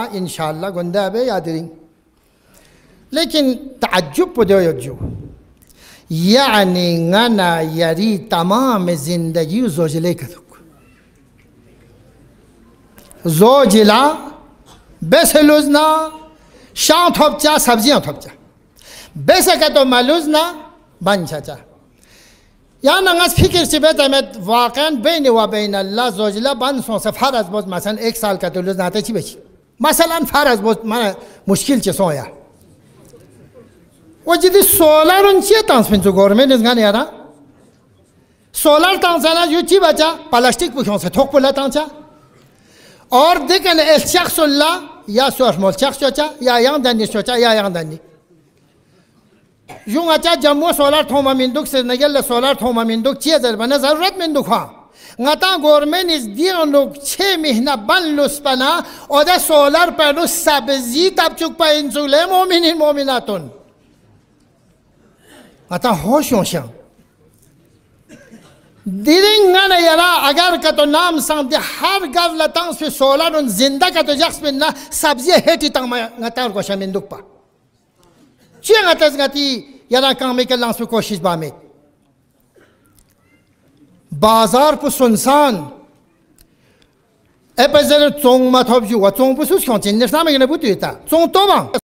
انشاءاللہ گندہ بے یاد رہی لیکن تعجب پہ دو یعنی نا یری تمام زندگی زوجلے کرو زوجلہ جلا بس شان تھوپ چا سبزیاں تھوپ چا بس کا تو ما لوزنا بن چا چا یا نگز فکر چی بیت امید واقعا بین و بین اللہ زوجلہ بن سفر از بود مثلا ایک سال کا تو لوزنا تا چی بچی مثلا فرض من مشکل چه سویا و جدی سولار اون چه تانس پنچو گورمنت از گانی سولار تانس آنا یو چی بچا پلاستیک بخون سه ثوک پلا تانسا اور دیکن شخص الله یا سوار مول شخص چا یا یان دنی چا یا یان دنی یون اچا جمو سولار تھوما مندوک سے نگل سولار تھوما مندوک چیه زر بنا ضرورت مندوک nga ta gormen is dian luk che mihna ban lus pa oda solar pa sabzi tap chuk pa in zule mominin mominaton nga ta ho shion yara agar ka to nam sang de har gav la tang su solar un zinda ka to jax min sabzi heti tang ma nga ta ko shamin duk pa chi nga ta zga ti yara kang me lang su koshish ba me bazar pu sun san epazer tsong ma thob ju wa tsong pu su xiong jin ne sa ge ne bu ta tsong to ba